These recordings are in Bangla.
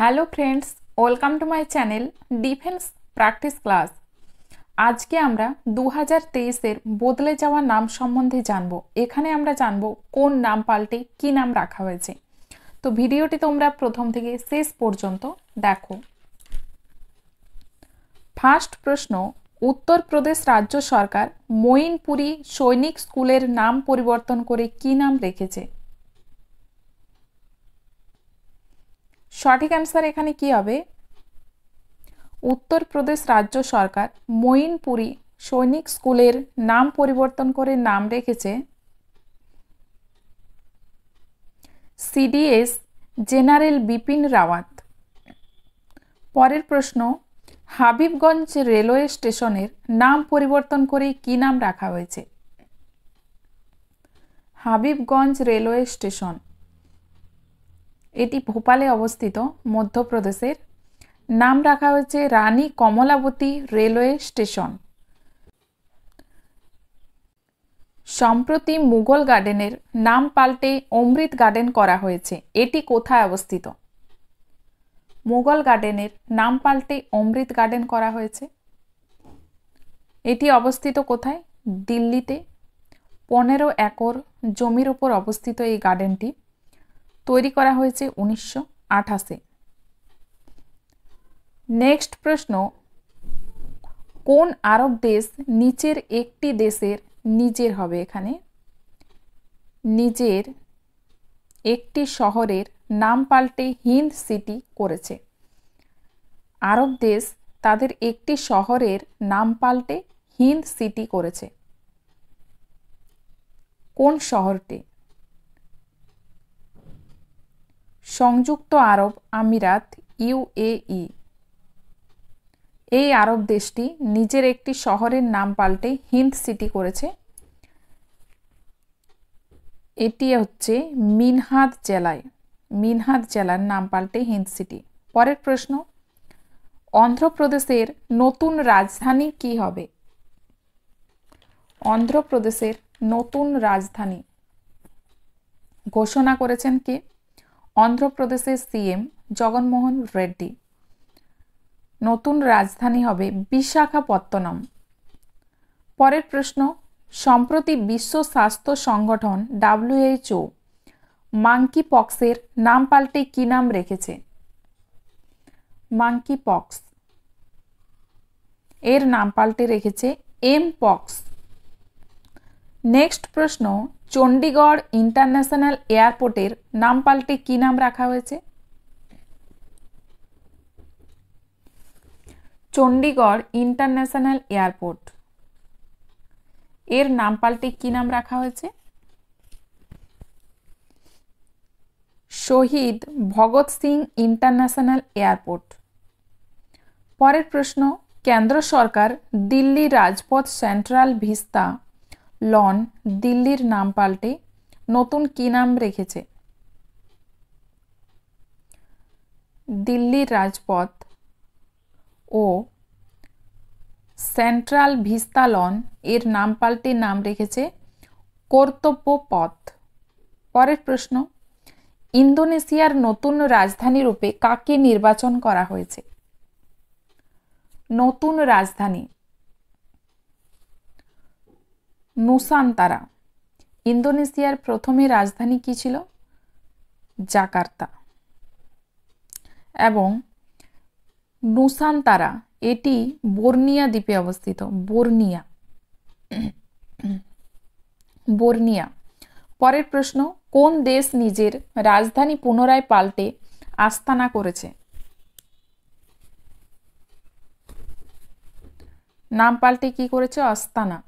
hello friends welcome to my channel defence practice class আজকে আমরা দু হাজার তেইশের বদলে যাওয়া নাম সম্বন্ধে জানব এখানে আমরা জানব কোন নাম পাল্টে কি নাম রাখা হয়েছে তো ভিডিওটি তোমরা প্রথম থেকে শেষ পর্যন্ত দেখো ফার্স্ট প্রশ্ন উত্তরপ্রদেশ রাজ্য সরকার মঈনপুরী সৈনিক স্কুলের নাম পরিবর্তন করে কি নাম রেখেছে সঠিক অ্যান্সার এখানে কি হবে উত্তরপ্রদেশ রাজ্য সরকার মঈনপুরী সৈনিক স্কুলের নাম পরিবর্তন করে নাম রেখেছে সিডিএস জেনারেল বিপিন রাওয়াত পরের প্রশ্ন হাবিবগঞ্জ রেলওয়ে স্টেশনের নাম পরিবর্তন করে কি নাম রাখা হয়েছে হাবিবগঞ্জ রেলওয়ে স্টেশন এটি ভোপালে অবস্থিত মধ্যপ্রদেশের নাম রাখা হয়েছে রানী কমলাবতী রেলওয়ে স্টেশন সম্প্রতি মুঘল গার্ডেনের নাম পাল্টে অমৃত গার্ডেন করা হয়েছে এটি কোথায় অবস্থিত মুঘল গার্ডেনের নাম পাল্টে অমৃত গার্ডেন করা হয়েছে এটি অবস্থিত কোথায় দিল্লিতে পনেরো একর জমির উপর অবস্থিত এই গার্ডেনটি তৈরি করা হয়েছে উনিশশো আঠাশে নেক্সট প্রশ্ন কোন আরব দেশ নিচের একটি দেশের নিজের হবে এখানে নিজের একটি শহরের নাম পাল্টে হিন্দ সিটি করেছে আরব দেশ তাদের একটি শহরের নাম পাল্টে হিন্দ সিটি করেছে কোন শহরটি সংযুক্ত আরব আমিরাত ইউএই এই আরব দেশটি নিজের একটি শহরের নাম পাল্টে হিন্দ সিটি করেছে এটি হচ্ছে মিনহাদ জেলায় মিনহাদ জেলার নাম পাল্টে হিন্দ সিটি পরের প্রশ্ন অন্ধ্রপ্রদেশের নতুন রাজধানী কি হবে অন্ধ্রপ্রদেশের নতুন রাজধানী ঘোষণা করেছেন কে অন্ধ্রপ্রদেশের সিএম জগনমোহন রেড্ডি নতুন রাজধানী হবে বিশাখাপত্তনম পরের প্রশ্ন সম্প্রতি বিশ্ব স্বাস্থ্য সংগঠন ডাব্লিউএইচও মাঙ্কি পক্সের নাম পাল্টে কী নাম রেখেছে মাঙ্কি পক্স এর নাম পাল্টে রেখেছে এম পক্স নেক্সট প্রশ্ন চণ্ডীগড় ইন্টারন্যাশনাল এয়ারপোর্টের নাম পাল্টে কী নাম রাখা হয়েছে চণ্ডীগড় ইন্টারন্যাশনাল এয়ারপোর্ট এর নাম পাল্টে কী নাম রাখা হয়েছে শহীদ ভগৎ সিং ইন্টারন্যাশনাল এয়ারপোর্ট পরের প্রশ্ন কেন্দ্র সরকার দিল্লি রাজপথ সেন্ট্রাল ভিস্তা লন দিল্লির নাম পাল্টে নতুন কি নাম রেখেছে দিল্লির রাজপথ ও সেন্ট্রাল ভিস্তা লন এর নাম পাল্টে নাম রেখেছে কর্তব্য পথ পরের প্রশ্ন ইন্দোনেশিয়ার নতুন রাজধানী রূপে কাকে নির্বাচন করা হয়েছে নতুন রাজধানী নুসান্তারা ইন্দোনেশিয়ার প্রথমে রাজধানী কী ছিল জাকার্তা এবং নুসান্তারা এটি বর্নিয়া দ্বীপে অবস্থিত বর্নিয়া বর্নিয়া পরের প্রশ্ন কোন দেশ নিজের রাজধানী পুনরায় পাল্টে আস্তানা করেছে নাম পাল্টে কি করেছে আস্তানা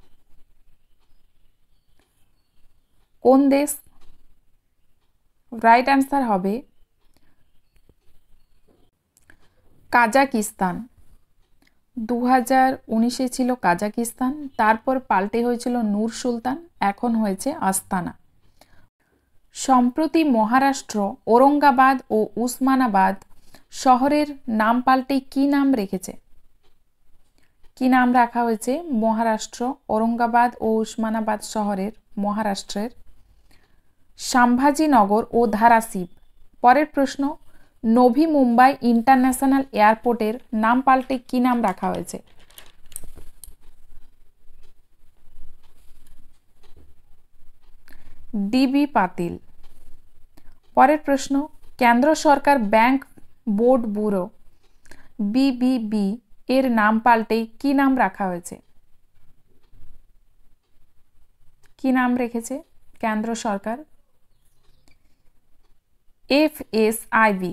কোন দেশ রাইট অ্যান্সার হবে কাজাকিস্তান দু হাজার উনিশে ছিল কাজাকিস্তান তারপর পাল্টে হয়েছিল নূর সুলতান এখন হয়েছে আস্তানা সম্প্রতি মহারাষ্ট্র ঔরঙ্গাবাদ ও উসমানাবাদ শহরের নাম পাল্টে কি নাম রেখেছে কি নাম রাখা হয়েছে মহারাষ্ট্র ঔরঙ্গাবাদ ও উসমানাবাদ শহরের মহারাষ্ট্রের সাম্ভাজিনগর ও ধারাসিব পরের প্রশ্ন নভি মুম্বাই ইন্টারন্যাশনাল এয়ারপোর্টের নাম পাল্টে কী নাম রাখা হয়েছে ডিবি পাতিল পরের প্রশ্ন কেন্দ্র সরকার ব্যাংক বোর্ড ব্যুরো বিবিবি এর নাম পাল্টে কি নাম রাখা হয়েছে কি নাম রেখেছে কেন্দ্র সরকার এফ এস আইভি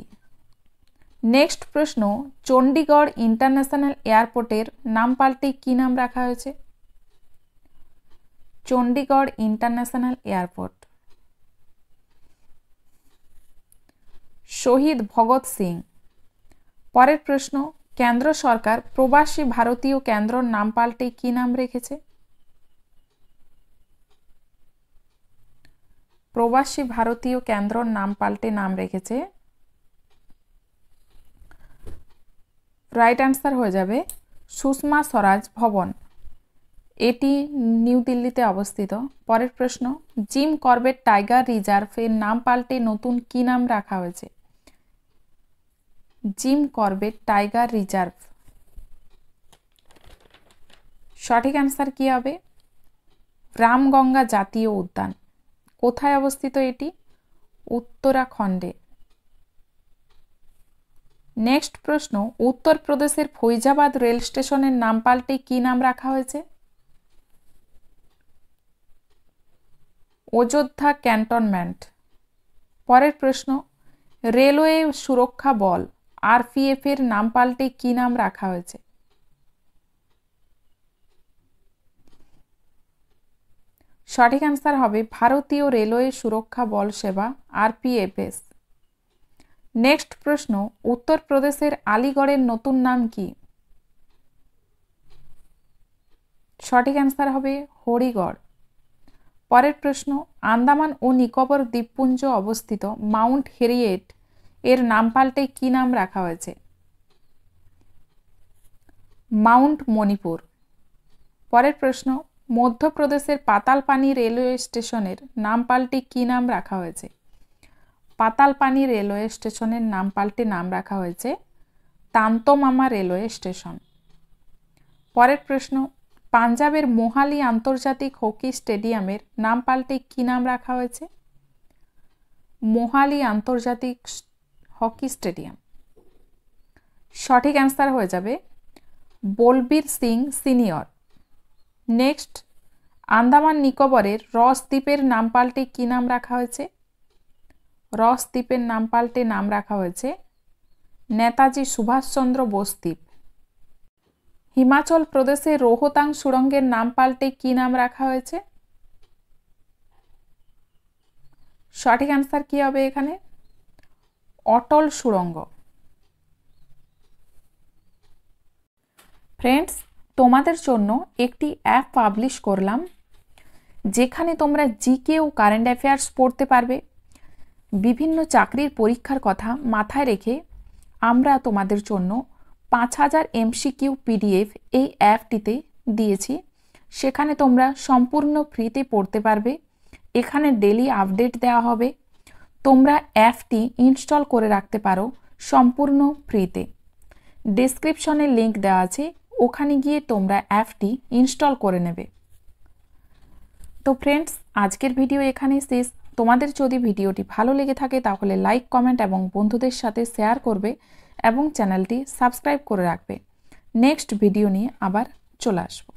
নেক্সট প্রশ্ন চণ্ডীগড় ইন্টারন্যাশনাল এয়ারপোর্টের নাম পাল্টে কী নাম রাখা হয়েছে চণ্ডীগড় ইন্টারন্যাশনাল এয়ারপোর্ট শহীদ ভগৎ সিং পরের প্রশ্ন কেন্দ্র সরকার প্রবাসী ভারতীয় কেন্দ্রর নাম পাল্টে কী নাম রেখেছে প্রবাসী ভারতীয় কেন্দ্রর নাম পাল্টে নাম রেখেছে রাইট অ্যান্সার হয়ে যাবে সুষমা স্বরাজ ভবন এটি নিউ দিল্লিতে অবস্থিত পরের প্রশ্ন জিম করবেট টাইগার রিজার্ভের নাম পাল্টে নতুন কি নাম রাখা হয়েছে জিম করবেট টাইগার রিজার্ভ সঠিক অ্যান্সার কী হবে রামগঙ্গা জাতীয় উদ্যান কোথায় অবস্থিত এটি উত্তরাখণ্ডে নেক্সট প্রশ্ন উত্তরপ্রদেশের ফৈজাবাদ রেল স্টেশনের নাম পাল্টে কি নাম রাখা হয়েছে অযোধ্যা ক্যান্টনমেন্ট পরের প্রশ্ন রেলওয়ে সুরক্ষা বল আরপিএফ এর নাম পাল্টে কি নাম রাখা হয়েছে সঠিক অ্যান্সার হবে ভারতীয় রেলওয়ে সুরক্ষা বল সেবা আরপিএফএস নেক্সট প্রশ্ন উত্তরপ্রদেশের আলিগড়ের নতুন নাম কি সঠিক অ্যান্সার হবে হরিগড় পরের প্রশ্ন আন্দামান ও নিকোবর দ্বীপপুঞ্জ অবস্থিত মাউন্ট হেরিয়েট এর নাম পাল্টে কী নাম রাখা হয়েছে মাউন্ট মণিপুর পরের প্রশ্ন মধ্যপ্রদেশের পাতালপানি রেলওয়ে স্টেশনের নাম পাল্টে কী নাম রাখা হয়েছে পাতালপানি রেলওয়ে স্টেশনের নাম পাল্টে নাম রাখা হয়েছে তান্তমামা রেলওয়ে স্টেশন পরের প্রশ্ন পাঞ্জাবের মোহালি আন্তর্জাতিক হকি স্টেডিয়ামের নাম পাল্টে কী নাম রাখা হয়েছে মোহালি আন্তর্জাতিক হকি স্টেডিয়াম সঠিক অ্যান্সার হয়ে যাবে বলবীর সিং সিনিয়র নেক্সট আন্দামান নিকোবরের রস দ্বীপের নাম পাল্টে কী নাম রাখা হয়েছে রস দ্বীপের নাম পাল্টে নাম রাখা হয়েছে নেতাজি সুভাষচন্দ্র বোস দ্বীপ হিমাচল প্রদেশে রোহতাং সুড়ঙ্গের নাম পাল্টে কী নাম রাখা হয়েছে সঠিক অ্যান্সার কী হবে এখানে অটল সুড়ঙ্গ ফ্রেন্ডস তোমাদের জন্য একটি অ্যাপ পাবলিশ করলাম যেখানে তোমরা জিকে ও কারেন্ট অ্যাফেয়ার্স পড়তে পারবে বিভিন্ন চাকরির পরীক্ষার কথা মাথায় রেখে আমরা তোমাদের জন্য পাঁচ হাজার এমসিকিউ পিডিএফ এই অ্যাপটিতে দিয়েছি সেখানে তোমরা সম্পূর্ণ ফ্রিতে পড়তে পারবে এখানে ডেলি আপডেট দেওয়া হবে তোমরা অ্যাপটি ইনস্টল করে রাখতে পারো সম্পূর্ণ ফ্রিতে ডিসক্রিপশনে লিংক দেওয়া আছে ওখানে গিয়ে তোমরা অ্যাপটি ইনস্টল করে নেবে তো ফ্রেন্ডস আজকের ভিডিও এখানেই শেষ তোমাদের যদি ভিডিওটি ভালো লেগে থাকে তাহলে লাইক কমেন্ট এবং বন্ধুদের সাথে শেয়ার করবে এবং চ্যানেলটি সাবস্ক্রাইব করে রাখবে নেক্সট ভিডিও নিয়ে আবার চলে আসবো